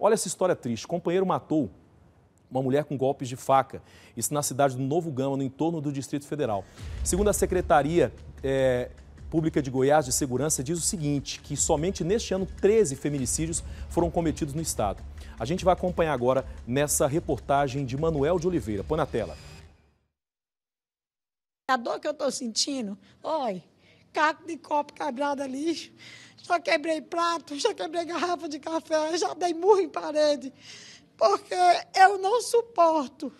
Olha essa história triste. O companheiro matou uma mulher com golpes de faca. Isso na cidade do Novo Gama, no entorno do Distrito Federal. Segundo a Secretaria é, Pública de Goiás de Segurança, diz o seguinte, que somente neste ano 13 feminicídios foram cometidos no estado. A gente vai acompanhar agora nessa reportagem de Manuel de Oliveira. Põe na tela. A dor que eu estou sentindo, olha, caco de copo quebrado lixo. Já quebrei prato, já quebrei garrafa de café, já dei murro em parede, porque eu não suporto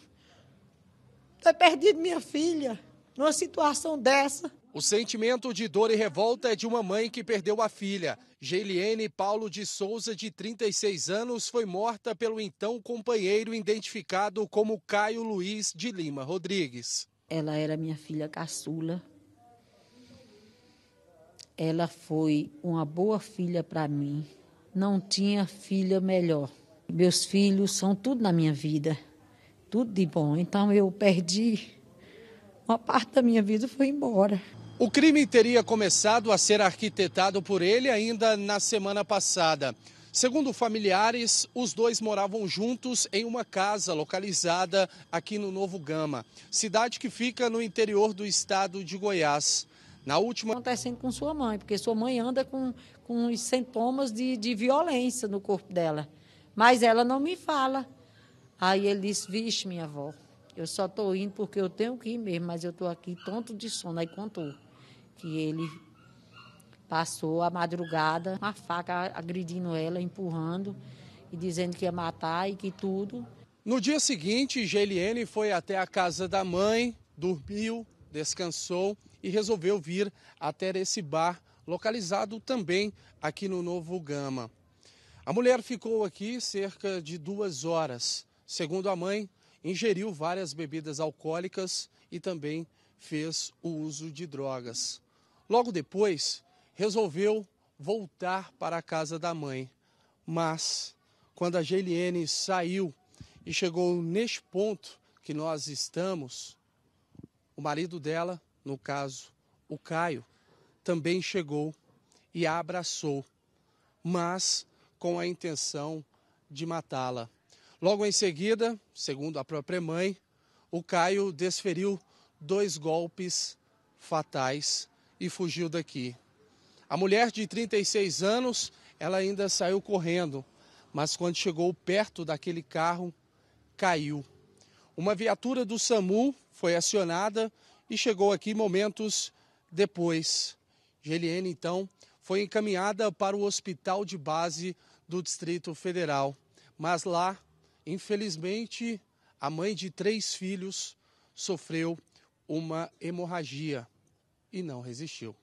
ter perdido minha filha numa situação dessa. O sentimento de dor e revolta é de uma mãe que perdeu a filha. Geiliene Paulo de Souza, de 36 anos, foi morta pelo então companheiro identificado como Caio Luiz de Lima Rodrigues. Ela era minha filha caçula, ela foi uma boa filha para mim. Não tinha filha melhor. Meus filhos são tudo na minha vida, tudo de bom. Então eu perdi uma parte da minha vida foi embora. O crime teria começado a ser arquitetado por ele ainda na semana passada. Segundo familiares, os dois moravam juntos em uma casa localizada aqui no Novo Gama, cidade que fica no interior do estado de Goiás. Na última. Acontecendo com sua mãe, porque sua mãe anda com, com os sintomas de, de violência no corpo dela. Mas ela não me fala. Aí ele disse: Vixe, minha avó, eu só estou indo porque eu tenho que ir mesmo, mas eu estou aqui tonto de sono. Aí contou que ele passou a madrugada uma faca agredindo ela, empurrando e dizendo que ia matar e que tudo. No dia seguinte, Geliene foi até a casa da mãe, dormiu, descansou e resolveu vir até esse bar, localizado também aqui no Novo Gama. A mulher ficou aqui cerca de duas horas. Segundo a mãe, ingeriu várias bebidas alcoólicas e também fez o uso de drogas. Logo depois, resolveu voltar para a casa da mãe. Mas, quando a Geliene saiu e chegou neste ponto que nós estamos, o marido dela no caso o Caio, também chegou e a abraçou, mas com a intenção de matá-la. Logo em seguida, segundo a própria mãe, o Caio desferiu dois golpes fatais e fugiu daqui. A mulher de 36 anos, ela ainda saiu correndo, mas quando chegou perto daquele carro, caiu. Uma viatura do SAMU foi acionada e chegou aqui momentos depois. Geliene, então, foi encaminhada para o hospital de base do Distrito Federal. Mas lá, infelizmente, a mãe de três filhos sofreu uma hemorragia e não resistiu.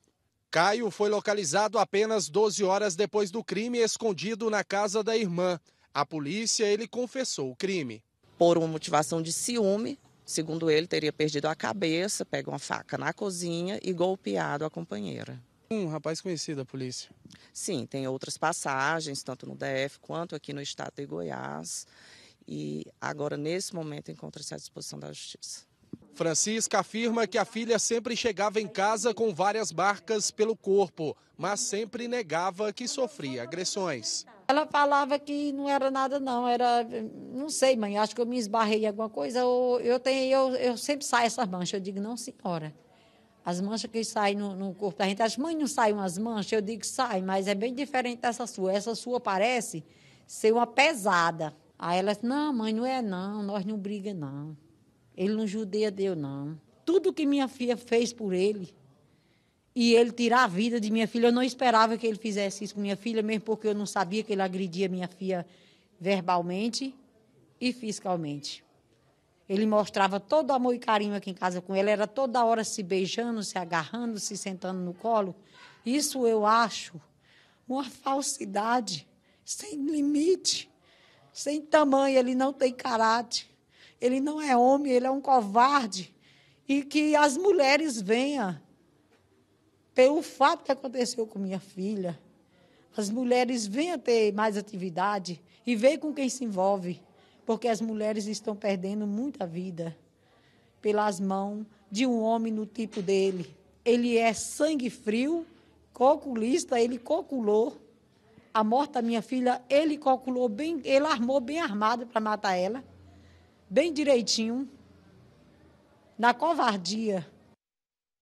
Caio foi localizado apenas 12 horas depois do crime, escondido na casa da irmã. A polícia, ele confessou o crime. Por uma motivação de ciúme, Segundo ele, teria perdido a cabeça, pega uma faca na cozinha e golpeado a companheira. Um rapaz conhecido da polícia. Sim, tem outras passagens, tanto no DF quanto aqui no estado de Goiás. E agora, nesse momento, encontra-se à disposição da Justiça. Francisca afirma que a filha sempre chegava em casa com várias marcas pelo corpo, mas sempre negava que sofria agressões. Ela falava que não era nada, não. Era. Não sei, mãe, acho que eu me esbarrei em alguma coisa. Ou eu, tenho, eu, eu sempre saio essas manchas. Eu digo, não, senhora. As manchas que saem no, no corpo da gente. As mães não saem umas manchas, eu digo sai, mas é bem diferente dessa sua. Essa sua parece ser uma pesada. Aí ela disse, não, mãe, não é não, nós não briga não. Ele não judeia Deus, não. Tudo que minha filha fez por ele, e ele tirar a vida de minha filha, eu não esperava que ele fizesse isso com minha filha, mesmo porque eu não sabia que ele agredia minha filha verbalmente e fiscalmente. Ele mostrava todo amor e carinho aqui em casa com ele, era toda hora se beijando, se agarrando, se sentando no colo. Isso eu acho uma falsidade sem limite, sem tamanho, ele não tem caráter ele não é homem, ele é um covarde. E que as mulheres venham, pelo fato que aconteceu com minha filha, as mulheres venham ter mais atividade e vejam com quem se envolve, porque as mulheres estão perdendo muita vida pelas mãos de um homem no tipo dele. Ele é sangue frio, calculista, ele calculou a morte da minha filha, ele calculou bem, ele armou bem armado para matar ela bem direitinho, na covardia